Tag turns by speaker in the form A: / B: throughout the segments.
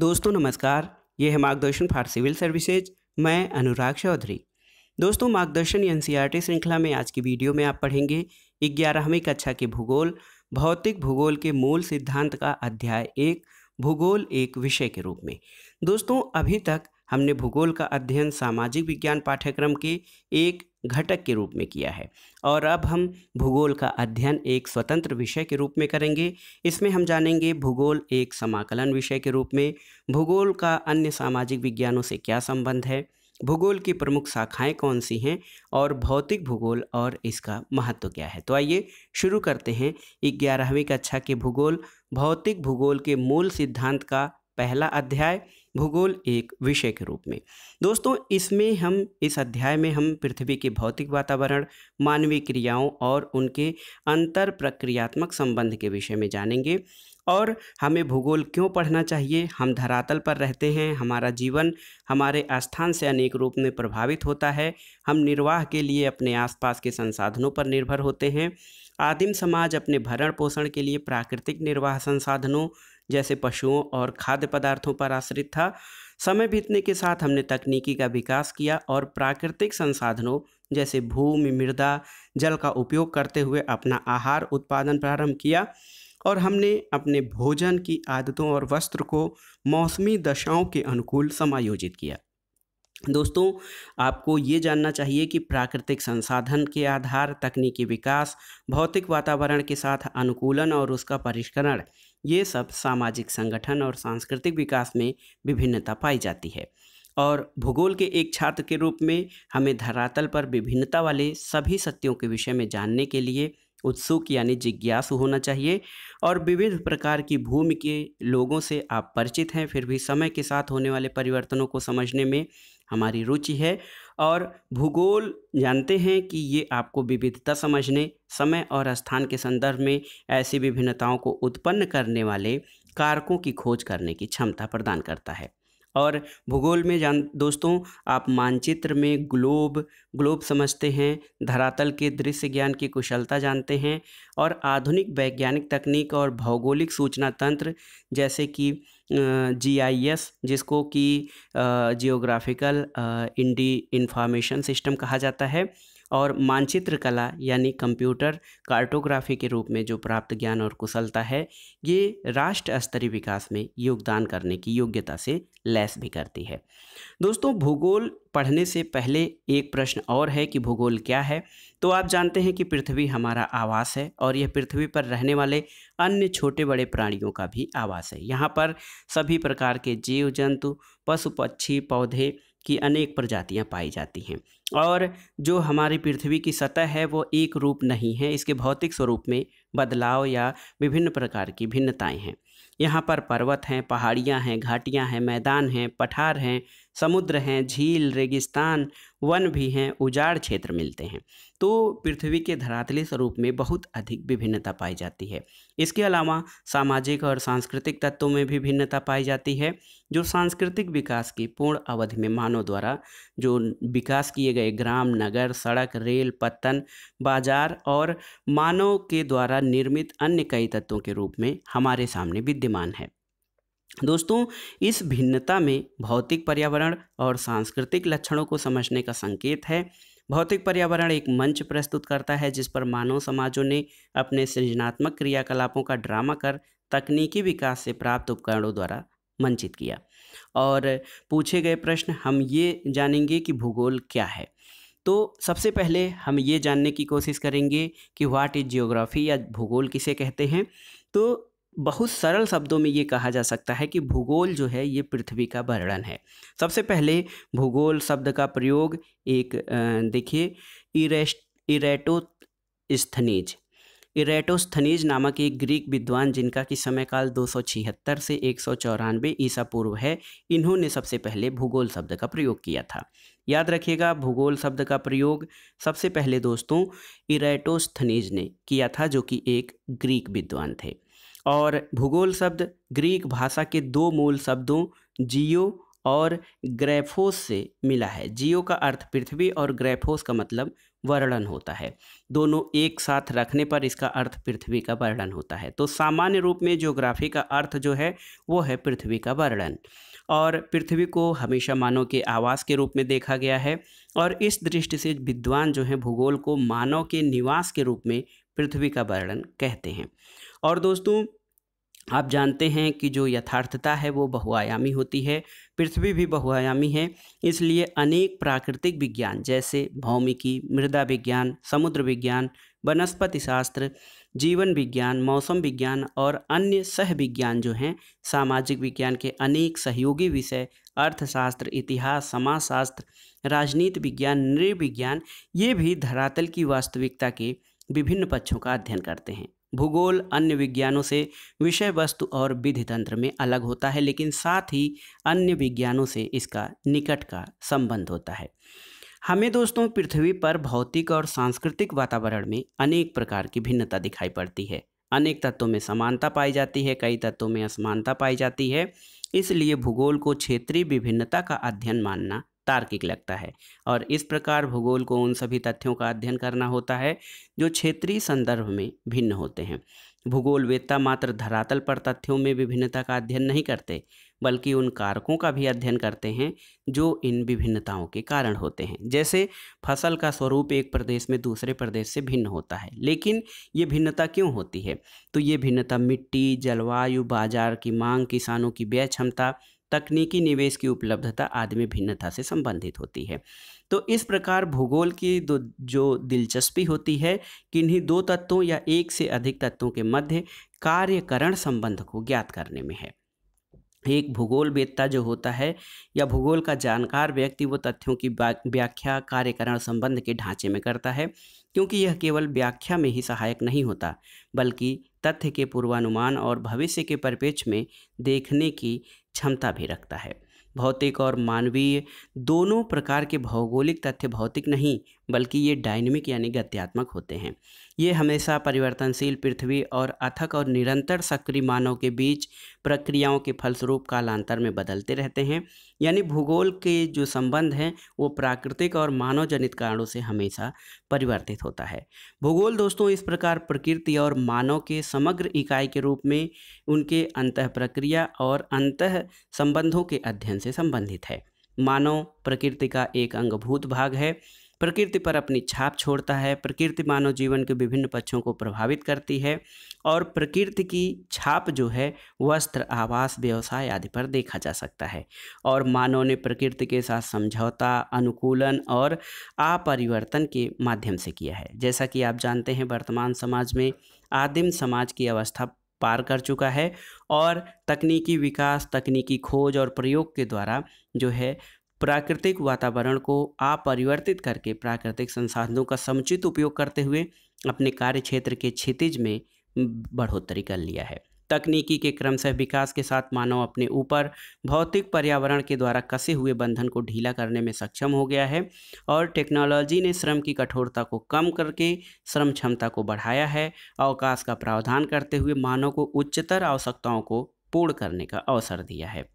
A: दोस्तों नमस्कार ये है मार्गदर्शन फॉर सिविल सर्विसेज मैं अनुराग चौधरी दोस्तों मार्गदर्शन एन श्रृंखला में आज की वीडियो में आप पढ़ेंगे ग्यारहवीं कक्षा के भूगोल भौतिक भूगोल के मूल सिद्धांत का अध्याय एक भूगोल एक विषय के रूप में दोस्तों अभी तक हमने भूगोल का अध्ययन सामाजिक विज्ञान पाठ्यक्रम के एक घटक के रूप में किया है और अब हम भूगोल का अध्ययन एक स्वतंत्र विषय के रूप में करेंगे इसमें हम जानेंगे भूगोल एक समाकलन विषय के रूप में भूगोल का अन्य सामाजिक विज्ञानों से क्या संबंध है भूगोल की प्रमुख शाखाएं कौन सी हैं और भौतिक भूगोल और इसका महत्व क्या है तो आइए शुरू करते हैं ग्यारहवीं कक्षा के भूगोल भौतिक भूगोल के मूल सिद्धांत का पहला अध्याय भूगोल एक विषय के रूप में दोस्तों इसमें हम इस अध्याय में हम पृथ्वी के भौतिक वातावरण मानवीय क्रियाओं और उनके अंतर प्रक्रियात्मक संबंध के विषय में जानेंगे और हमें भूगोल क्यों पढ़ना चाहिए हम धरातल पर रहते हैं हमारा जीवन हमारे स्थान से अनेक रूप में प्रभावित होता है हम निर्वाह के लिए अपने आसपास के संसाधनों पर निर्भर होते हैं आदिम समाज अपने भरण पोषण के लिए प्राकृतिक निर्वाह संसाधनों जैसे पशुओं और खाद्य पदार्थों पर आश्रित था समय बीतने के साथ हमने तकनीकी का विकास किया और प्राकृतिक संसाधनों जैसे भूमि मृदा जल का उपयोग करते हुए अपना आहार उत्पादन प्रारंभ किया और हमने अपने भोजन की आदतों और वस्त्र को मौसमी दशाओं के अनुकूल समायोजित किया दोस्तों आपको ये जानना चाहिए कि प्राकृतिक संसाधन के आधार तकनीकी विकास भौतिक वातावरण के साथ अनुकूलन और उसका परिष्करण ये सब सामाजिक संगठन और सांस्कृतिक विकास में विभिन्नता पाई जाती है और भूगोल के एक छात्र के रूप में हमें धरातल पर विभिन्नता वाले सभी सत्यों के विषय में जानने के लिए उत्सुक यानी जिज्ञासु होना चाहिए और विविध प्रकार की भूमि के लोगों से आप परिचित हैं फिर भी समय के साथ होने वाले परिवर्तनों को समझने में हमारी रुचि है और भूगोल जानते हैं कि ये आपको विविधता समझने समय और स्थान के संदर्भ में ऐसी विभिन्नताओं को उत्पन्न करने वाले कारकों की खोज करने की क्षमता प्रदान करता है और भूगोल में जान दोस्तों आप मानचित्र में ग्लोब ग्लोब समझते हैं धरातल के दृश्य ज्ञान की कुशलता जानते हैं और आधुनिक वैज्ञानिक तकनीक और भौगोलिक सूचना तंत्र जैसे कि जीआईएस जिसको कि जियोग्राफिकल इंडी इंफॉर्मेशन सिस्टम कहा जाता है और मानचित्र कला यानी कंप्यूटर कार्टोग्राफी के रूप में जो प्राप्त ज्ञान और कुशलता है ये राष्ट्र स्तरीय विकास में योगदान करने की योग्यता से लैस भी करती है दोस्तों भूगोल पढ़ने से पहले एक प्रश्न और है कि भूगोल क्या है तो आप जानते हैं कि पृथ्वी हमारा आवास है और यह पृथ्वी पर रहने वाले अन्य छोटे बड़े प्राणियों का भी आवास है यहाँ पर सभी प्रकार के जीव जंतु पशु पक्षी पौधे की अनेक प्रजातियाँ पाई जाती हैं और जो हमारी पृथ्वी की सतह है वो एक रूप नहीं है इसके भौतिक स्वरूप में बदलाव या विभिन्न प्रकार की भिन्नताएं हैं यहाँ पर पर्वत हैं पहाड़ियाँ हैं घाटियाँ हैं मैदान हैं पठार हैं समुद्र हैं झील रेगिस्तान वन भी हैं उजाड़ क्षेत्र मिलते हैं तो पृथ्वी के धरातली स्वरूप में बहुत अधिक विभिन्नता पाई जाती है इसके अलावा सामाजिक और सांस्कृतिक तत्वों में भी भिन्नता पाई जाती है जो सांस्कृतिक विकास की पूर्ण अवधि में मानव द्वारा जो विकास किए गए ग्राम नगर सड़क रेल पत्तन बाजार और मानव के द्वारा निर्मित अन्य कई तत्वों के रूप में हमारे सामने विद्यमान है दोस्तों इस भिन्नता में भौतिक पर्यावरण और सांस्कृतिक लक्षणों को समझने का संकेत है भौतिक पर्यावरण एक मंच प्रस्तुत करता है जिस पर मानव समाजों ने अपने सृजनात्मक क्रियाकलापों का ड्रामा कर तकनीकी विकास से प्राप्त उपकरणों द्वारा मंचित किया और पूछे गए प्रश्न हम ये जानेंगे कि भूगोल क्या है तो सबसे पहले हम ये जानने की कोशिश करेंगे कि व्हाट इज जियोग्राफी या भूगोल किसे कहते हैं तो बहुत सरल शब्दों में ये कहा जा सकता है कि भूगोल जो है ये पृथ्वी का वर्णन है सबसे पहले भूगोल शब्द का प्रयोग एक देखिए इरेस्ट इरेटोस्थनीज इरेटोस्थनीज नामक एक ग्रीक विद्वान जिनका कि समयकाल छिहत्तर से एक सौ ईसा पूर्व है इन्होंने सबसे पहले भूगोल शब्द का प्रयोग किया था याद रखिएगा भूगोल शब्द का प्रयोग सबसे पहले दोस्तों इरेटोस्थनीज ने किया था जो कि एक ग्रीक विद्वान थे और भूगोल शब्द ग्रीक भाषा के दो मूल शब्दों जियो और ग्रेफोस से मिला है जियो का अर्थ पृथ्वी और ग्रेफोस का मतलब वर्णन होता है दोनों एक साथ रखने पर इसका अर्थ पृथ्वी का वर्णन होता है तो सामान्य रूप में ज्योग्राफी का अर्थ जो है वो है पृथ्वी का वर्णन और पृथ्वी को हमेशा मानव के आवास के रूप में देखा गया है और इस दृष्टि से विद्वान जो हैं भूगोल को मानव के निवास के रूप में पृथ्वी का वर्णन कहते हैं और दोस्तों आप जानते हैं कि जो यथार्थता है वो बहुआयामी होती है पृथ्वी भी बहुआयामी है इसलिए अनेक प्राकृतिक विज्ञान जैसे भौमिकी मृदा विज्ञान समुद्र विज्ञान वनस्पति शास्त्र जीवन विज्ञान मौसम विज्ञान और अन्य सह विज्ञान जो हैं सामाजिक विज्ञान के अनेक सहयोगी विषय अर्थशास्त्र इतिहास समाजशास्त्र राजनीति विज्ञान नृविज्ञान ये भी धरातल की वास्तविकता के विभिन्न पक्षों का अध्ययन करते हैं भूगोल अन्य विज्ञानों से विषय वस्तु और विधि तंत्र में अलग होता है लेकिन साथ ही अन्य विज्ञानों से इसका निकट का संबंध होता है हमें दोस्तों पृथ्वी पर भौतिक और सांस्कृतिक वातावरण में अनेक प्रकार की भिन्नता दिखाई पड़ती है अनेक तत्वों में समानता पाई जाती है कई तत्वों में असमानता पाई जाती है इसलिए भूगोल को क्षेत्रीय विभिन्नता का अध्ययन मानना तार्किक लगता है और इस प्रकार भूगोल को उन सभी तथ्यों का अध्ययन करना होता है जो क्षेत्रीय संदर्भ में भिन्न होते हैं भूगोल वेत्ता मात्र धरातल पर तथ्यों में विभिन्नता का अध्ययन नहीं करते बल्कि उन कारकों का भी अध्ययन करते हैं जो इन विभिन्नताओं के कारण होते हैं जैसे फसल का स्वरूप एक प्रदेश में दूसरे प्रदेश से भिन्न होता है लेकिन ये भिन्नता क्यों होती है तो ये भिन्नता मिट्टी जलवायु बाजार की मांग किसानों की व्यय क्षमता तकनीकी निवेश की उपलब्धता आदि में भिन्नता से संबंधित होती है तो इस प्रकार भूगोल की दो जो दिलचस्पी होती है किन्हीं दो तत्वों या एक से अधिक तत्वों के मध्य कार्यकरण संबंध को ज्ञात करने में है एक भूगोल वेदता जो होता है या भूगोल का जानकार व्यक्ति वो तथ्यों की व्याख्या कार्यकरण संबंध के ढांचे में करता है क्योंकि यह केवल व्याख्या में ही सहायक नहीं होता बल्कि तथ्य के पूर्वानुमान और भविष्य के परिपेक्ष में देखने की क्षमता भी रखता है भौतिक और मानवीय दोनों प्रकार के भौगोलिक तथ्य भौतिक नहीं बल्कि ये डायनेमिक यानी गत्यात्मक होते हैं ये हमेशा परिवर्तनशील पृथ्वी और अथक और निरंतर सक्रिय मानव के बीच प्रक्रियाओं के फलस्वरूप कालांतर में बदलते रहते हैं यानी भूगोल के जो संबंध हैं वो प्राकृतिक और मानव जनित कारणों से हमेशा परिवर्तित होता है भूगोल दोस्तों इस प्रकार प्रकृति और मानव के समग्र इकाई के रूप में उनके अंत प्रक्रिया और अंत संबंधों के अध्ययन से संबंधित है मानव प्रकृति का एक अंगभूत भाग है प्रकृति पर अपनी छाप छोड़ता है प्रकृति मानव जीवन के विभिन्न पक्षों को प्रभावित करती है और प्रकृति की छाप जो है वस्त्र आवास व्यवसाय आदि पर देखा जा सकता है और मानव ने प्रकृति के साथ समझौता अनुकूलन और अपरिवर्तन के माध्यम से किया है जैसा कि आप जानते हैं वर्तमान समाज में आदिम समाज की अवस्था पार कर चुका है और तकनीकी विकास तकनीकी खोज और प्रयोग के द्वारा जो है प्राकृतिक वातावरण को अपरिवर्तित करके प्राकृतिक संसाधनों का समुचित उपयोग करते हुए अपने कार्य क्षेत्र के क्षितिज में बढ़ोतरी कर लिया है तकनीकी के क्रमशः विकास के साथ मानव अपने ऊपर भौतिक पर्यावरण के द्वारा कसे हुए बंधन को ढीला करने में सक्षम हो गया है और टेक्नोलॉजी ने श्रम की कठोरता को कम करके श्रम क्षमता को बढ़ाया है अवकाश का प्रावधान करते हुए मानव को उच्चतर आवश्यकताओं को पूर्ण करने का अवसर दिया है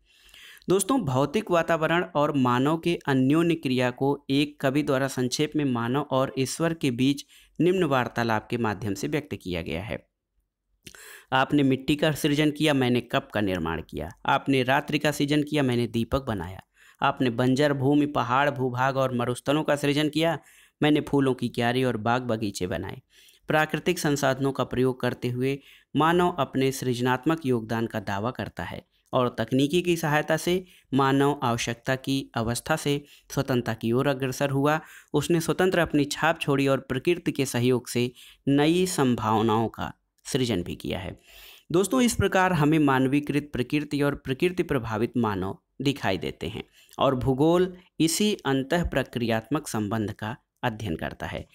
A: दोस्तों भौतिक वातावरण और मानव के अन्योन्य क्रिया को एक कवि द्वारा संक्षेप में मानव और ईश्वर के बीच निम्न वार्तालाप के माध्यम से व्यक्त किया गया है आपने मिट्टी का सृजन किया मैंने कप का निर्माण किया आपने रात्रि का सृजन किया मैंने दीपक बनाया आपने बंजर भूमि पहाड़ भूभाग और मरुस्थलों का सृजन किया मैंने फूलों की क्यारी और बाग बगीचे बनाए प्राकृतिक संसाधनों का प्रयोग करते हुए मानव अपने सृजनात्मक योगदान का दावा करता है और तकनीकी की सहायता से मानव आवश्यकता की अवस्था से स्वतंत्रता की ओर अग्रसर हुआ उसने स्वतंत्र अपनी छाप छोड़ी और प्रकृति के सहयोग से नई संभावनाओं का सृजन भी किया है दोस्तों इस प्रकार हमें मानवीकृत प्रकृति और प्रकृति प्रभावित मानव दिखाई देते हैं और भूगोल इसी अंत प्रक्रियात्मक संबंध का अध्ययन करता है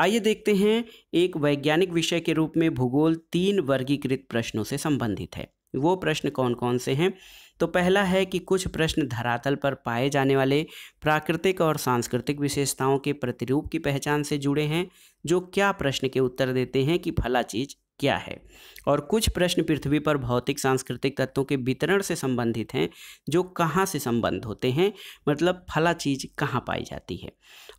A: आइए देखते हैं एक वैज्ञानिक विषय के रूप में भूगोल तीन वर्गीकृत प्रश्नों से संबंधित है वो प्रश्न कौन कौन से हैं तो पहला है कि कुछ प्रश्न धरातल पर पाए जाने वाले प्राकृतिक और सांस्कृतिक विशेषताओं के प्रतिरूप की पहचान से जुड़े हैं जो क्या प्रश्न के उत्तर देते हैं कि फला चीज़ क्या है और कुछ प्रश्न पृथ्वी पर भौतिक सांस्कृतिक तत्वों के वितरण से संबंधित हैं जो कहाँ से संबंध होते हैं मतलब फला चीज़ कहाँ पाई जाती है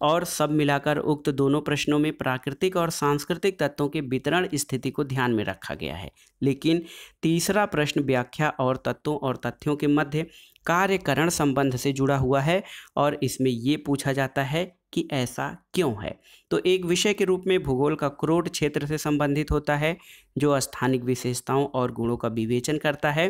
A: और सब मिलाकर उक्त दोनों प्रश्नों में प्राकृतिक और सांस्कृतिक तत्वों के वितरण स्थिति को ध्यान में रखा गया है लेकिन तीसरा प्रश्न व्याख्या और तत्वों और तथ्यों के मध्य कार्यकरण संबंध से जुड़ा हुआ है और इसमें ये पूछा जाता है कि ऐसा क्यों है तो एक विषय के रूप में भूगोल का क्रोड क्षेत्र से संबंधित होता है जो स्थानिक विशेषताओं और गुणों का विवेचन करता है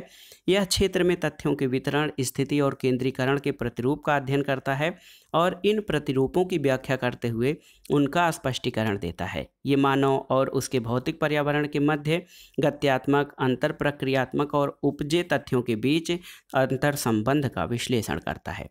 A: यह क्षेत्र में तथ्यों के वितरण स्थिति और केंद्रीकरण के प्रतिरूप का अध्ययन करता है और इन प्रतिरूपों की व्याख्या करते हुए उनका स्पष्टीकरण देता है ये मानव और उसके भौतिक पर्यावरण के मध्य गत्यात्मक अंतर प्रक्रियात्मक और उपजे तथ्यों के बीच अंतर संबंध का विश्लेषण करता है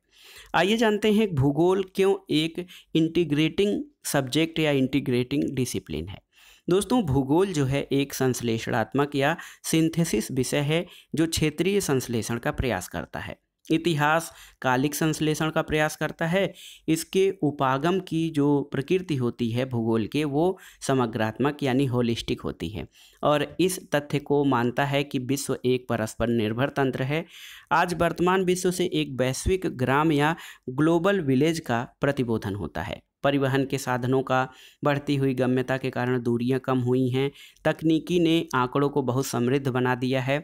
A: आइए जानते हैं भूगोल क्यों एक इंटीग्रेटिंग सब्जेक्ट या इंटीग्रेटिंग डिसिप्लिन है दोस्तों भूगोल जो है एक संश्लेषणात्मक या सिंथेसिस विषय है जो क्षेत्रीय संश्लेषण का प्रयास करता है इतिहास कालिक संश्लेषण का प्रयास करता है इसके उपागम की जो प्रकृति होती है भूगोल के वो समग्रात्मक यानी होलिस्टिक होती है और इस तथ्य को मानता है कि विश्व एक परस्पर निर्भर तंत्र है आज वर्तमान विश्व से एक वैश्विक ग्राम या ग्लोबल विलेज का प्रतिबोधन होता है परिवहन के साधनों का बढ़ती हुई गम्यता के कारण दूरियां कम हुई हैं तकनीकी ने आंकड़ों को बहुत समृद्ध बना दिया है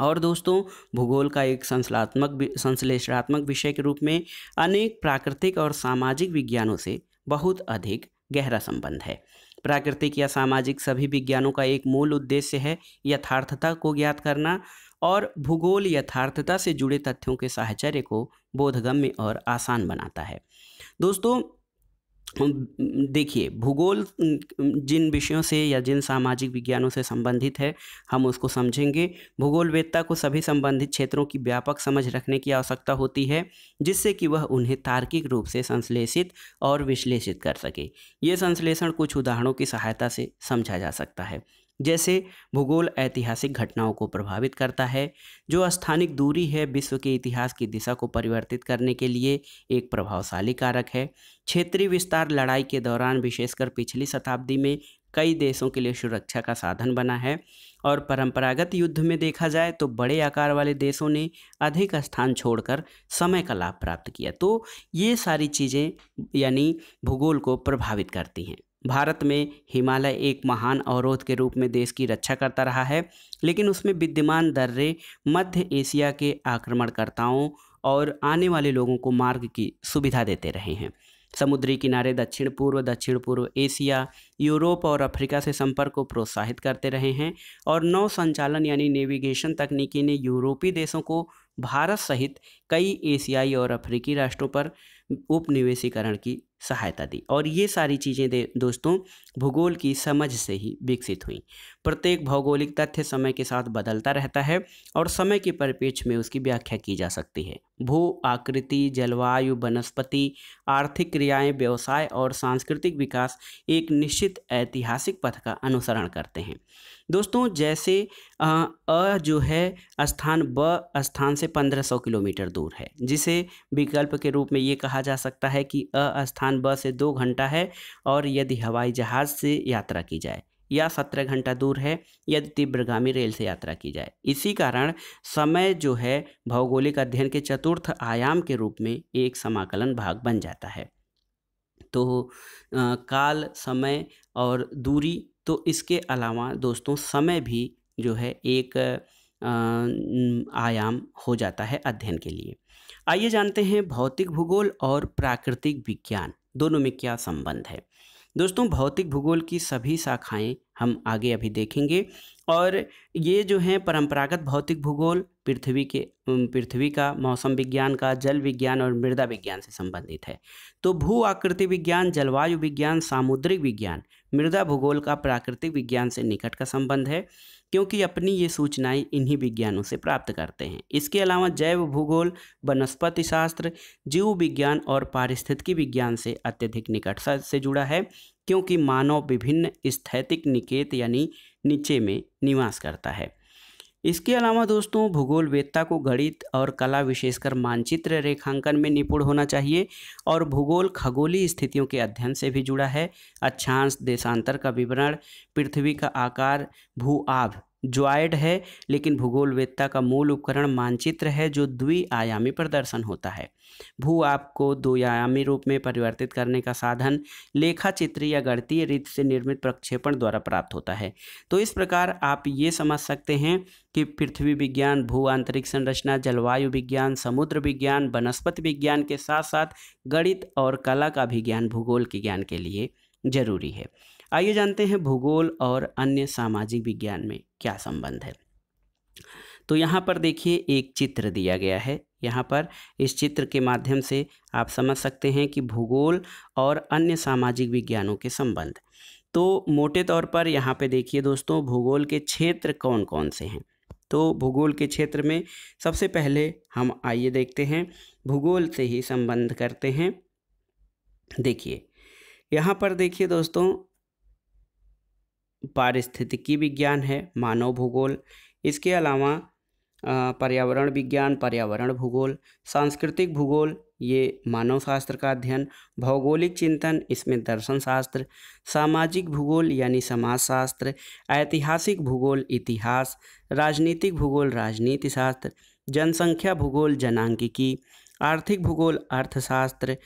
A: और दोस्तों भूगोल का एक संश्लात्मक संश्लेषणात्मक विषय के रूप में अनेक प्राकृतिक और सामाजिक विज्ञानों से बहुत अधिक गहरा संबंध है प्राकृतिक या सामाजिक सभी विज्ञानों का एक मूल उद्देश्य है यथार्थता को ज्ञात करना और भूगोल यथार्थता से जुड़े तथ्यों के साहचर्य को बोधगम्य और आसान बनाता है दोस्तों देखिए भूगोल जिन विषयों से या जिन सामाजिक विज्ञानों से संबंधित है हम उसको समझेंगे भूगोलवेत्ता को सभी संबंधित क्षेत्रों की व्यापक समझ रखने की आवश्यकता होती है जिससे कि वह उन्हें तार्किक रूप से संश्लेषित और विश्लेषित कर सके ये संश्लेषण कुछ उदाहरणों की सहायता से समझा जा सकता है जैसे भूगोल ऐतिहासिक घटनाओं को प्रभावित करता है जो स्थानिक दूरी है विश्व के इतिहास की दिशा को परिवर्तित करने के लिए एक प्रभावशाली कारक है क्षेत्रीय विस्तार लड़ाई के दौरान विशेषकर पिछली शताब्दी में कई देशों के लिए सुरक्षा का साधन बना है और परंपरागत युद्ध में देखा जाए तो बड़े आकार वाले देशों ने अधिक स्थान छोड़कर समय का लाभ प्राप्त किया तो ये सारी चीज़ें यानी भूगोल को प्रभावित करती हैं भारत में हिमालय एक महान अवरोध के रूप में देश की रक्षा करता रहा है लेकिन उसमें विद्यमान दर्रे मध्य एशिया के आक्रमणकर्ताओं और आने वाले लोगों को मार्ग की सुविधा देते रहे हैं समुद्री किनारे दक्षिण पूर्व दक्षिण पूर्व एशिया यूरोप और अफ्रीका से संपर्क को प्रोत्साहित करते रहे हैं और नौ संचालन यानी नेविगेशन तकनीकी ने यूरोपीय देशों को भारत सहित कई एशियाई और अफ्रीकी राष्ट्रों पर उपनिवेशीकरण की सहायता दी और ये सारी चीज़ें दोस्तों भूगोल की समझ से ही विकसित हुई प्रत्येक भौगोलिक तथ्य समय के साथ बदलता रहता है और समय के परिपेक्ष में उसकी व्याख्या की जा सकती है भू आकृति जलवायु वनस्पति आर्थिक क्रियाएं व्यवसाय और सांस्कृतिक विकास एक निश्चित ऐतिहासिक पथ का अनुसरण करते हैं दोस्तों जैसे अ जो है स्थान ब स्थान से पंद्रह किलोमीटर दूर है जिसे विकल्प के रूप में ये कहा जा सकता है कि अस्थान स्थान बस से दो घंटा है और यदि हवाई जहाज़ से यात्रा की जाए या सत्रह घंटा दूर है यदि तीव्रगामी रेल से यात्रा की जाए इसी कारण समय जो है भौगोलिक अध्ययन के चतुर्थ आयाम के रूप में एक समाकलन भाग बन जाता है तो आ, काल समय और दूरी तो इसके अलावा दोस्तों समय भी जो है एक आ, आयाम हो जाता है अध्ययन के लिए आइए जानते हैं भौतिक भूगोल और प्राकृतिक विज्ञान दोनों में क्या संबंध है दोस्तों भौतिक भूगोल की सभी शाखाएं हम आगे अभी देखेंगे और ये जो हैं परंपरागत भौतिक भूगोल पृथ्वी के पृथ्वी का मौसम विज्ञान का जल विज्ञान और मृदा विज्ञान से संबंधित है तो भू आकृति विज्ञान जलवायु विज्ञान सामुद्रिक विज्ञान मृदा भूगोल का प्राकृतिक विज्ञान से निकट का संबंध है क्योंकि अपनी ये सूचनाएं इन्हीं विज्ञानों से प्राप्त करते हैं इसके अलावा जैव भूगोल वनस्पति शास्त्र जीव विज्ञान और पारिस्थितिकी विज्ञान से अत्यधिक निकटता से जुड़ा है क्योंकि मानव विभिन्न स्थैतिक निकेत यानी नीचे में निवास करता है इसके अलावा दोस्तों भूगोल वेत्ता को गणित और कला विशेषकर मानचित्र रेखांकन में निपुण होना चाहिए और भूगोल खगोलीय स्थितियों के अध्ययन से भी जुड़ा है अक्षांश देशांतर का विवरण पृथ्वी का आकार भू आभ ज्वाइड है लेकिन भूगोलवेत्ता का मूल उपकरण मानचित्र है जो द्विआयामी प्रदर्शन होता है भू आपको दो आयामी रूप में परिवर्तित करने का साधन लेखा चित्र या गणतीय रीत से निर्मित प्रक्षेपण द्वारा प्राप्त होता है तो इस प्रकार आप ये समझ सकते हैं कि पृथ्वी विज्ञान भू आंतरिक संरचना जलवायु विज्ञान समुद्र विज्ञान वनस्पति विज्ञान के साथ साथ गणित और कला का भी ज्ञान भूगोल के ज्ञान के लिए जरूरी है आइए जानते हैं भूगोल और अन्य सामाजिक विज्ञान में क्या संबंध है तो यहाँ पर देखिए एक चित्र दिया गया है यहाँ पर इस चित्र के माध्यम से आप समझ सकते हैं कि भूगोल और अन्य सामाजिक विज्ञानों के संबंध तो मोटे तौर पर यहाँ पे देखिए दोस्तों भूगोल के क्षेत्र कौन कौन से हैं तो भूगोल के क्षेत्र में सबसे पहले हम आइए देखते हैं भूगोल से ही संबंध करते हैं देखिए यहाँ पर देखिए दोस्तों पारिस्थितिकी विज्ञान है मानव भूगोल इसके अलावा पर्यावरण विज्ञान पर्यावरण भूगोल सांस्कृतिक भूगोल ये मानव शास्त्र का अध्ययन भौगोलिक चिंतन इसमें दर्शन शास्त्र सामाजिक भूगोल यानी समाज शास्त्र ऐतिहासिक भूगोल इतिहास राजनीतिक भूगोल राजनीति शास्त्र जनसंख्या भूगोल जनांकिकी आर्थिक भूगोल अर्थशास्त्र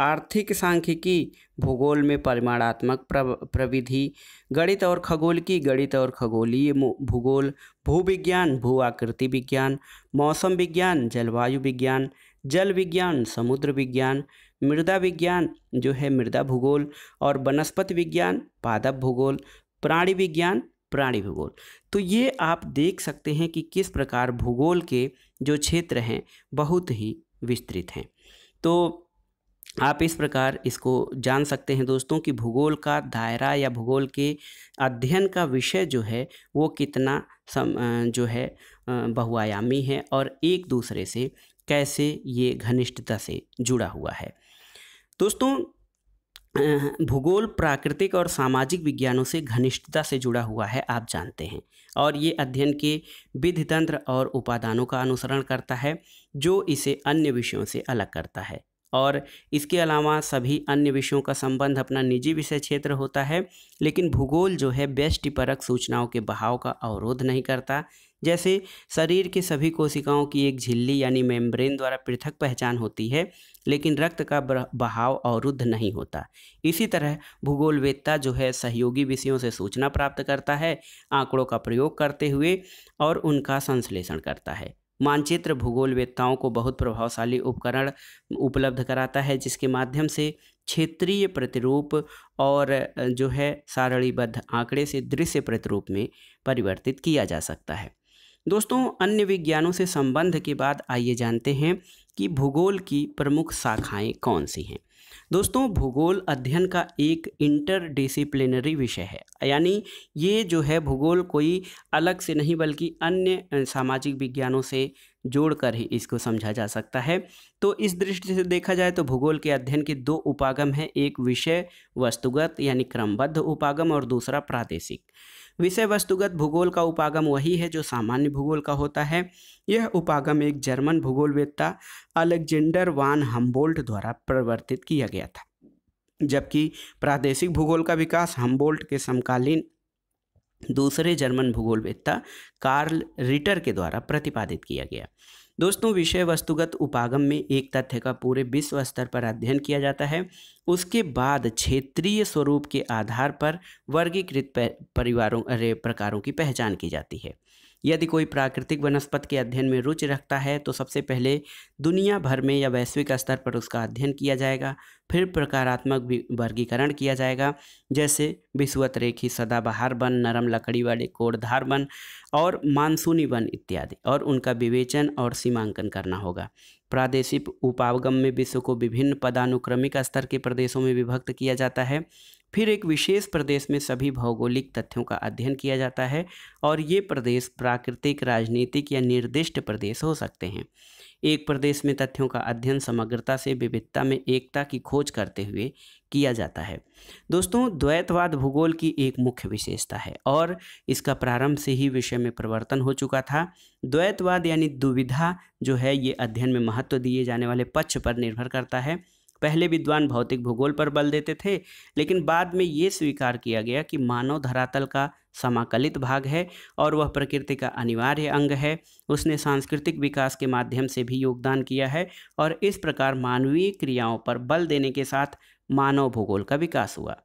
A: आर्थिक सांख्यिकी भूगोल में परिमाणात्मक प्रविधि गणित और खगोल की गणित और खगोलीय भूगोल भू विज्ञान भू आकृति विज्ञान मौसम विज्ञान जलवायु विज्ञान जल विज्ञान समुद्र विज्ञान मृदा विज्ञान जो है मृदा भूगोल और वनस्पति विज्ञान पादप भूगोल प्राणी विज्ञान प्राणी भूगोल तो ये आप देख सकते हैं कि किस प्रकार भूगोल के जो क्षेत्र हैं बहुत ही विस्तृत हैं तो आप इस प्रकार इसको जान सकते हैं दोस्तों कि भूगोल का दायरा या भूगोल के अध्ययन का विषय जो है वो कितना सम जो है बहुआयामी है और एक दूसरे से कैसे ये घनिष्ठता से जुड़ा हुआ है दोस्तों भूगोल प्राकृतिक और सामाजिक विज्ञानों से घनिष्ठता से जुड़ा हुआ है आप जानते हैं और ये अध्ययन के विधि तंत्र और उपादानों का अनुसरण करता है जो इसे अन्य विषयों से अलग करता है और इसके अलावा सभी अन्य विषयों का संबंध अपना निजी विषय क्षेत्र होता है लेकिन भूगोल जो है व्यष्टिपरक सूचनाओं के बहाव का अवरोध नहीं करता जैसे शरीर के सभी कोशिकाओं की एक झिल्ली यानी मेम्ब्रेन द्वारा पृथक पहचान होती है लेकिन रक्त का बहाव अवरुद्ध नहीं होता इसी तरह भूगोलवेत्ता जो है सहयोगी विषयों से सूचना प्राप्त करता है आंकड़ों का प्रयोग करते हुए और उनका संश्लेषण करता है मानचित्र भूगोल वेत्ताओं को बहुत प्रभावशाली उपकरण उपलब्ध कराता है जिसके माध्यम से क्षेत्रीय प्रतिरूप और जो है सारणीबद्ध आंकड़े से दृश्य प्रतिरूप में परिवर्तित किया जा सकता है दोस्तों अन्य विज्ञानों से संबंध के बाद आइए जानते हैं कि भूगोल की प्रमुख शाखाएं कौन सी हैं दोस्तों भूगोल अध्ययन का एक इंटरडिसिप्लिनरी विषय है यानी ये जो है भूगोल कोई अलग से नहीं बल्कि अन्य सामाजिक विज्ञानों से जोड़कर ही इसको समझा जा सकता है तो इस दृष्टि से देखा जाए तो भूगोल के अध्ययन के दो उपागम हैं एक विषय वस्तुगत यानी क्रमबद्ध उपागम और दूसरा प्रादेशिक विषय वस्तुगत भूगोल का उपागम वही है जो सामान्य भूगोल का होता है यह उपागम एक जर्मन भूगोलवेत्ता अलेक्जेंडर वान हम्बोल्ट द्वारा प्रवर्तित किया गया था जबकि प्रादेशिक भूगोल का विकास हम्बोल्ट के समकालीन दूसरे जर्मन भूगोलवेत्ता कार्ल रिटर के द्वारा प्रतिपादित किया गया दोस्तों विषय वस्तुगत उपागम में एक तथ्य का पूरे विश्व स्तर पर अध्ययन किया जाता है उसके बाद क्षेत्रीय स्वरूप के आधार पर वर्गीकृत परिवारों अरे प्रकारों की पहचान की जाती है यदि कोई प्राकृतिक वनस्पति के अध्ययन में रुचि रखता है तो सबसे पहले दुनिया भर में या वैश्विक स्तर पर उसका अध्ययन किया जाएगा फिर प्रकारात्मक वर्गीकरण किया जाएगा जैसे विश्वत रेखी सदाबहार वन नरम लकड़ी वाले कोड़धार वन और मानसूनी वन इत्यादि और उनका विवेचन और सीमांकन करना होगा प्रादेशिक उपागम में विश्व को विभिन्न पदानुक्रमिक स्तर के प्रदेशों में विभक्त किया जाता है फिर एक विशेष प्रदेश में सभी भौगोलिक तथ्यों का अध्ययन किया जाता है और ये प्रदेश प्राकृतिक राजनीतिक या निर्दिष्ट प्रदेश हो सकते हैं एक प्रदेश में तथ्यों का अध्ययन समग्रता से विविधता में एकता की खोज करते हुए किया जाता है दोस्तों द्वैतवाद भूगोल की एक मुख्य विशेषता है और इसका प्रारंभ से ही विषय में परिवर्तन हो चुका था द्वैतवाद यानी दुविधा जो है ये अध्ययन में महत्व दिए जाने वाले पक्ष पर निर्भर करता है पहले विद्वान भौतिक भूगोल पर बल देते थे लेकिन बाद में ये स्वीकार किया गया कि मानव धरातल का समाकलित भाग है और वह प्रकृति का अनिवार्य अंग है उसने सांस्कृतिक विकास के माध्यम से भी योगदान किया है और इस प्रकार मानवीय क्रियाओं पर बल देने के साथ मानव भूगोल का विकास हुआ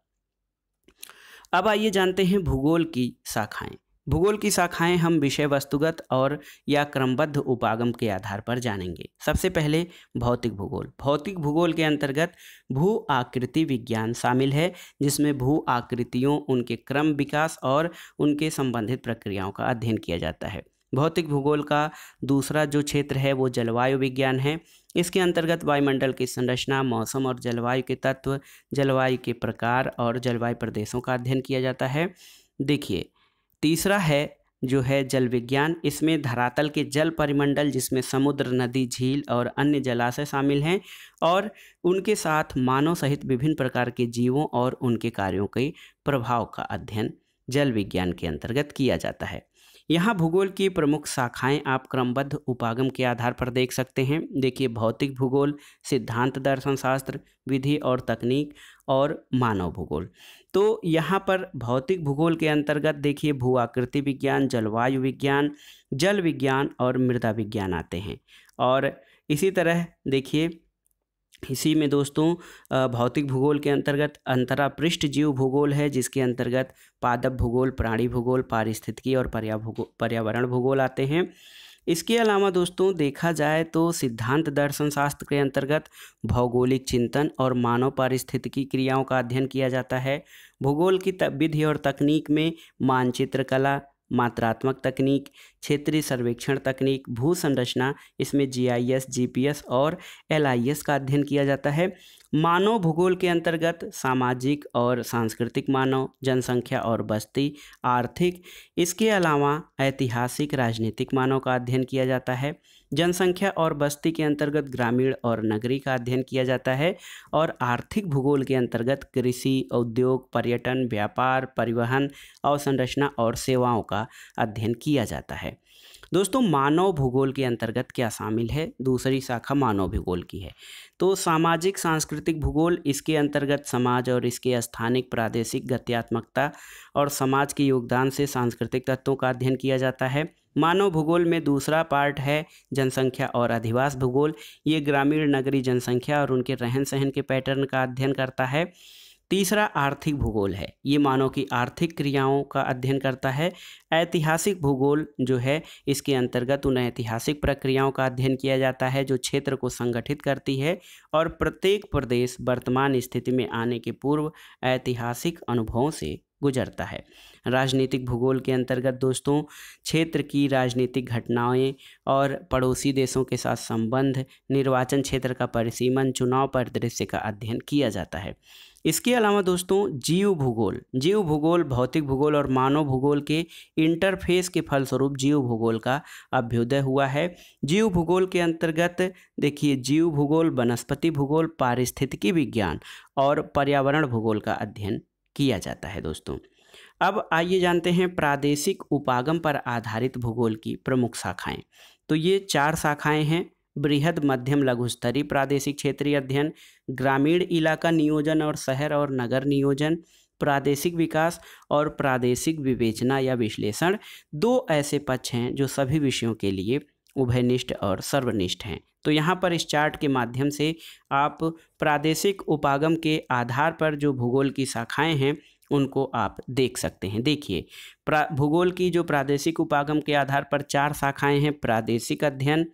A: अब आइए जानते हैं भूगोल की शाखाएं भूगोल की शाखाएं हम विषय वस्तुगत और या क्रमबद्ध उपागम के आधार पर जानेंगे सबसे पहले भौतिक भूगोल भौतिक भूगोल के अंतर्गत भू आकृति विज्ञान शामिल है जिसमें भू आकृतियों उनके क्रम विकास और उनके संबंधित प्रक्रियाओं का अध्ययन किया जाता है भौतिक भूगोल का दूसरा जो क्षेत्र है वो जलवायु विज्ञान है इसके अंतर्गत वायुमंडल की संरचना मौसम और जलवायु के तत्व जलवायु के प्रकार और जलवायु प्रदेशों का अध्ययन किया जाता है देखिए तीसरा है जो है जल विज्ञान इसमें धरातल के जल परिमंडल जिसमें समुद्र नदी झील और अन्य जलाशय शामिल हैं और उनके साथ मानव सहित विभिन्न प्रकार के जीवों और उनके कार्यों के प्रभाव का अध्ययन जल विज्ञान के अंतर्गत किया जाता है यहाँ भूगोल की प्रमुख शाखाएं आप क्रमबद्ध उपागम के आधार पर देख सकते हैं देखिए भौतिक भूगोल सिद्धांत दर्शन शास्त्र विधि और तकनीक और मानव भूगोल तो यहाँ पर भौतिक भूगोल के अंतर्गत देखिए भू आकृति विज्ञान जलवायु विज्ञान जल विज्ञान और मृदा विज्ञान आते हैं और इसी तरह देखिए इसी में दोस्तों भौतिक भूगोल के अंतर्गत अंतरापृष्ठ जीव भूगोल है जिसके अंतर्गत पादप भूगोल प्राणी भूगोल पारिस्थितिकी और पर्यावरण भूगोल आते हैं इसके अलावा दोस्तों देखा जाए तो सिद्धांत दर्शन शास्त्र के अंतर्गत भौगोलिक चिंतन और मानव पारिस्थितिकी क्रियाओं का अध्ययन किया जाता है भूगोल की विधि और तकनीक में मानचित्र कला मात्रात्मक तकनीक क्षेत्रीय सर्वेक्षण तकनीक भू संरचना इसमें जीआईएस जीपीएस और एलआईएस का अध्ययन किया जाता है मानव भूगोल के अंतर्गत सामाजिक और सांस्कृतिक मानव जनसंख्या और बस्ती आर्थिक इसके अलावा ऐतिहासिक राजनीतिक मानव का अध्ययन किया जाता है जनसंख्या और बस्ती के अंतर्गत ग्रामीण और नगरी का अध्ययन किया जाता है और आर्थिक भूगोल के अंतर्गत कृषि उद्योग पर्यटन व्यापार परिवहन अवसंरचना और सेवाओं का अध्ययन किया जाता है दोस्तों मानव भूगोल के अंतर्गत क्या शामिल है दूसरी शाखा मानव भूगोल की है तो सामाजिक सांस्कृतिक भूगोल इसके अंतर्गत समाज और इसके स्थानिक प्रादेशिक गत्यात्मकता और समाज के योगदान से सांस्कृतिक तत्वों का अध्ययन किया जाता है मानव भूगोल में दूसरा पार्ट है जनसंख्या और अधिवास भूगोल ये ग्रामीण नगरीय जनसंख्या और उनके रहन सहन के पैटर्न का अध्ययन करता है तीसरा आर्थिक भूगोल है ये मानव की आर्थिक क्रियाओं का अध्ययन करता है ऐतिहासिक भूगोल जो है इसके अंतर्गत उन ऐतिहासिक प्रक्रियाओं का अध्ययन किया जाता है जो क्षेत्र को संगठित करती है और प्रत्येक प्रदेश वर्तमान स्थिति में आने के पूर्व ऐतिहासिक अनुभवों से गुजरता है राजनीतिक भूगोल के अंतर्गत दोस्तों क्षेत्र की राजनीतिक घटनाएं और पड़ोसी देशों के साथ संबंध निर्वाचन क्षेत्र का परिसीमन चुनाव परिदृश्य का अध्ययन किया जाता है इसके अलावा दोस्तों जीव भूगोल जीव भूगोल भौतिक भूगोल और मानव भूगोल के इंटरफेस के फलस्वरूप जीव भूगोल का अभ्युदय हुआ है जीव भूगोल के अंतर्गत देखिए जीव भूगोल वनस्पति भूगोल पारिस्थितिकी विज्ञान और पर्यावरण भूगोल का अध्ययन किया जाता है दोस्तों अब आइए जानते हैं प्रादेशिक उपागम पर आधारित भूगोल की प्रमुख शाखाएं तो ये चार शाखाएं हैं बृहद मध्यम लघु स्तरीय प्रादेशिक क्षेत्रीय अध्ययन ग्रामीण इलाका नियोजन और शहर और नगर नियोजन प्रादेशिक विकास और प्रादेशिक विवेचना या विश्लेषण दो ऐसे पक्ष हैं जो सभी विषयों के लिए उभयनिष्ठ और सर्वनिष्ठ हैं तो यहाँ पर इस चार्ट के माध्यम से आप प्रादेशिक उपागम के आधार पर जो भूगोल की शाखाएँ हैं उनको आप देख सकते हैं देखिए भूगोल की जो प्रादेशिक उपागम के आधार पर चार शाखाएँ हैं प्रादेशिक अध्ययन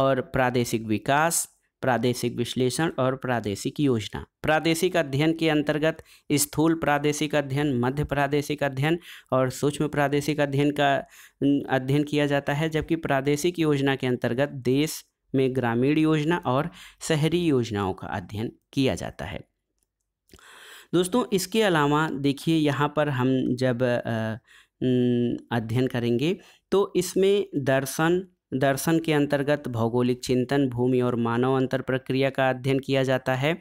A: और प्रादेशिक विकास प्रादेशिक विश्लेषण और प्रादेशिक योजना प्रादेशिक अध्ययन के अंतर्गत स्थूल प्रादेशिक अध्ययन मध्य प्रादेशिक अध्ययन और सूक्ष्म प्रादेशिक अध्ययन का अध्ययन किया जाता है जबकि प्रादेशिक योजना के अंतर्गत देश में ग्रामीण योजना और शहरी योजनाओं का अध्ययन किया जाता है दोस्तों इसके अलावा देखिए यहाँ पर हम जब अध्ययन करेंगे तो इसमें दर्शन दर्शन के अंतर्गत भौगोलिक चिंतन भूमि और मानव अंतर प्रक्रिया का अध्ययन किया जाता है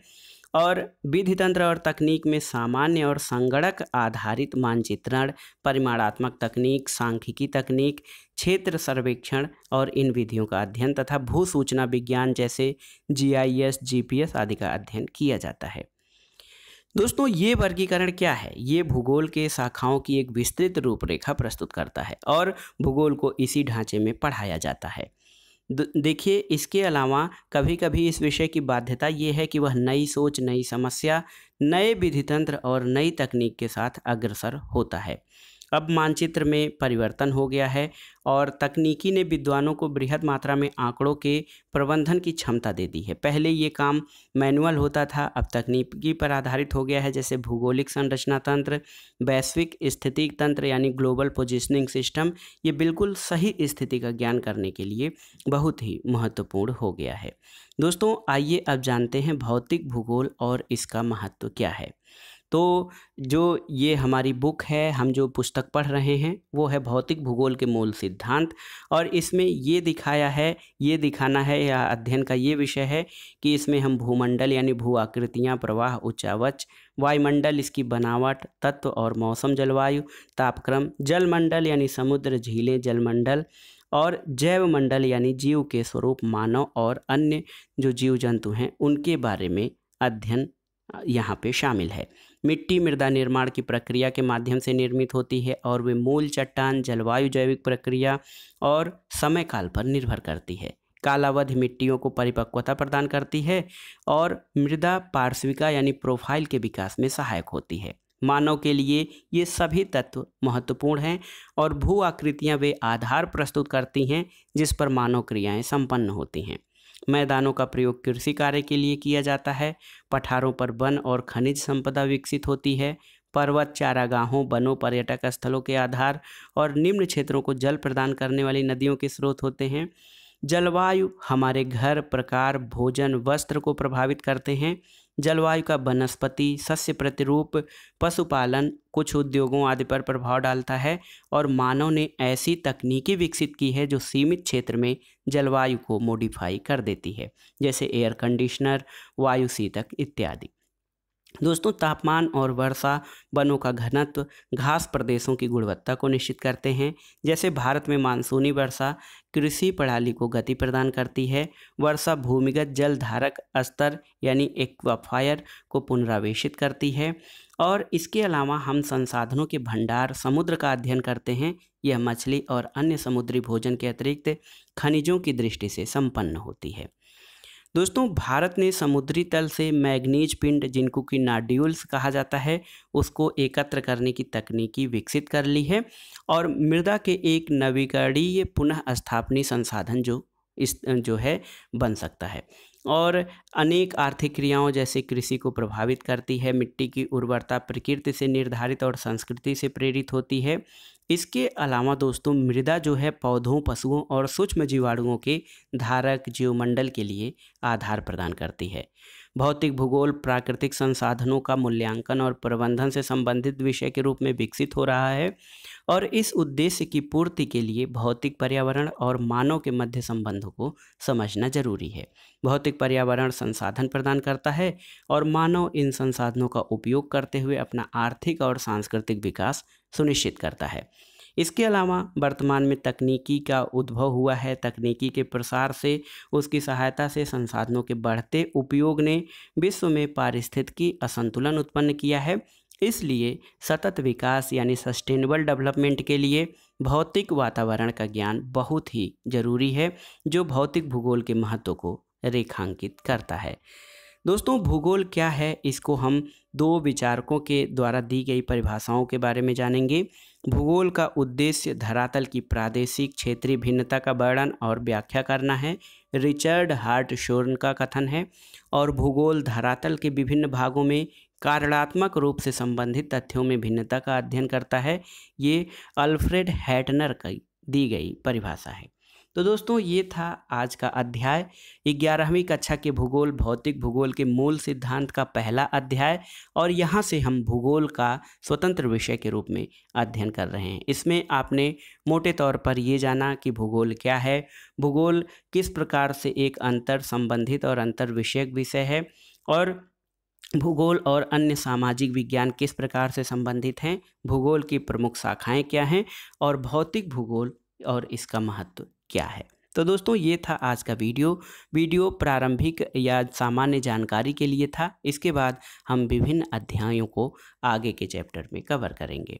A: और विधि तंत्र और तकनीक में सामान्य और संगणक आधारित मानचित्रण परिमाणात्मक तकनीक सांख्यिकी तकनीक क्षेत्र सर्वेक्षण और इन विधियों का अध्ययन तथा भू सूचना विज्ञान जैसे जीआईएस जीपीएस आदि का अध्ययन किया जाता है दोस्तों ये वर्गीकरण क्या है ये भूगोल के शाखाओं की एक विस्तृत रूपरेखा प्रस्तुत करता है और भूगोल को इसी ढांचे में पढ़ाया जाता है देखिए इसके अलावा कभी कभी इस विषय की बाध्यता ये है कि वह नई सोच नई समस्या नए विधि तंत्र और नई तकनीक के साथ अग्रसर होता है अब मानचित्र में परिवर्तन हो गया है और तकनीकी ने विद्वानों को बृहद मात्रा में आंकड़ों के प्रबंधन की क्षमता दे दी है पहले ये काम मैनुअल होता था अब तकनीकी पर आधारित हो गया है जैसे भूगोलिक संरचना तंत्र वैश्विक स्थिति तंत्र यानी ग्लोबल पोजिशनिंग सिस्टम ये बिल्कुल सही स्थिति का ज्ञान करने के लिए बहुत ही महत्वपूर्ण हो गया है दोस्तों आइए अब जानते हैं भौतिक भूगोल और इसका महत्व क्या है तो जो ये हमारी बुक है हम जो पुस्तक पढ़ रहे हैं वो है भौतिक भूगोल के मूल सिद्धांत और इसमें ये दिखाया है ये दिखाना है या अध्ययन का ये विषय है कि इसमें हम भूमंडल यानी भू आकृतियाँ प्रवाह उच्चावच वायुमंडल इसकी बनावट तत्व और मौसम जलवायु तापक्रम जलमंडल यानी समुद्र झीलें जलमंडल और जैव मंडल यानी जीव के स्वरूप मानव और अन्य जो जीव जंतु हैं उनके बारे में अध्ययन यहाँ पे शामिल है मिट्टी मृदा निर्माण की प्रक्रिया के माध्यम से निर्मित होती है और वे मूल चट्टान जलवायु जैविक प्रक्रिया और समय काल पर निर्भर करती है कालावधि मिट्टियों को परिपक्वता प्रदान करती है और मृदा पार्श्विका यानी प्रोफाइल के विकास में सहायक होती है मानव के लिए ये सभी तत्व महत्वपूर्ण हैं और भू आकृतियाँ वे आधार प्रस्तुत करती हैं जिस पर मानव क्रियाएँ संपन्न होती हैं मैदानों का प्रयोग कृषि कार्य के लिए किया जाता है पठारों पर वन और खनिज संपदा विकसित होती है पर्वत चारागाहों वनों पर्यटक स्थलों के आधार और निम्न क्षेत्रों को जल प्रदान करने वाली नदियों के स्रोत होते हैं जलवायु हमारे घर प्रकार भोजन वस्त्र को प्रभावित करते हैं जलवायु का वनस्पति सस्य प्रतिरूप पशुपालन कुछ उद्योगों आदि पर प्रभाव डालता है और मानव ने ऐसी तकनीकी विकसित की है जो सीमित क्षेत्र में जलवायु को मॉडिफाई कर देती है जैसे एयर कंडीशनर वायु सीतक इत्यादि दोस्तों तापमान और वर्षा वनों का घनत्व घास प्रदेशों की गुणवत्ता को निश्चित करते हैं जैसे भारत में मानसूनी वर्षा कृषि प्रणाली को गति प्रदान करती है वर्षा भूमिगत जल धारक स्तर यानी एक्वाफायर को पुनरावेशित करती है और इसके अलावा हम संसाधनों के भंडार समुद्र का अध्ययन करते हैं यह मछली और अन्य समुद्री भोजन के अतिरिक्त खनिजों की दृष्टि से संपन्न होती है दोस्तों भारत ने समुद्री तल से मैग्नीज पिंड जिनको कि नाड्यूल्स कहा जाता है उसको एकत्र करने की तकनीकी विकसित कर ली है और मृदा के एक नवीकरणीय पुनः स्थापनी संसाधन जो इस जो है बन सकता है और अनेक आर्थिक क्रियाओं जैसे कृषि को प्रभावित करती है मिट्टी की उर्वरता प्रकृति से निर्धारित और संस्कृति से प्रेरित होती है इसके अलावा दोस्तों मृदा जो है पौधों पशुओं और सूक्ष्म जीवाणुओं के धारक जीवमंडल के लिए आधार प्रदान करती है भौतिक भूगोल प्राकृतिक संसाधनों का मूल्यांकन और प्रबंधन से संबंधित विषय के रूप में विकसित हो रहा है और इस उद्देश्य की पूर्ति के लिए भौतिक पर्यावरण और मानव के मध्य संबंधों को समझना जरूरी है भौतिक पर्यावरण संसाधन प्रदान करता है और मानव इन संसाधनों का उपयोग करते हुए अपना आर्थिक और सांस्कृतिक विकास सुनिश्चित करता है इसके अलावा वर्तमान में तकनीकी का उद्भव हुआ है तकनीकी के प्रसार से उसकी सहायता से संसाधनों के बढ़ते उपयोग ने विश्व में पारिस्थितिकी असंतुलन उत्पन्न किया है इसलिए सतत विकास यानी सस्टेनेबल डेवलपमेंट के लिए भौतिक वातावरण का ज्ञान बहुत ही जरूरी है जो भौतिक भूगोल के महत्व को रेखांकित करता है दोस्तों भूगोल क्या है इसको हम दो विचारकों के द्वारा दी गई परिभाषाओं के बारे में जानेंगे भूगोल का उद्देश्य धरातल की प्रादेशिक क्षेत्रीय भिन्नता का वर्णन और व्याख्या करना है रिचर्ड हार्ट शोर्न का कथन है और भूगोल धरातल के विभिन्न भागों में कारणात्मक रूप से संबंधित तथ्यों में भिन्नता का अध्ययन करता है ये अल्फ्रेड हैटनर की दी गई परिभाषा है तो दोस्तों ये था आज का अध्याय ग्यारहवीं कक्षा के भूगोल भौतिक भूगोल के मूल सिद्धांत का पहला अध्याय और यहाँ से हम भूगोल का स्वतंत्र विषय के रूप में अध्ययन कर रहे हैं इसमें आपने मोटे तौर पर ये जाना कि भूगोल क्या है भूगोल किस प्रकार से एक अंतर संबंधित और अंतर विषयक विषय है और भूगोल और अन्य सामाजिक विज्ञान किस प्रकार से संबंधित हैं भूगोल की प्रमुख शाखाएं क्या हैं और भौतिक भूगोल और इसका महत्व क्या है तो दोस्तों ये था आज का वीडियो वीडियो प्रारंभिक या सामान्य जानकारी के लिए था इसके बाद हम विभिन्न अध्यायों को आगे के चैप्टर में कवर करेंगे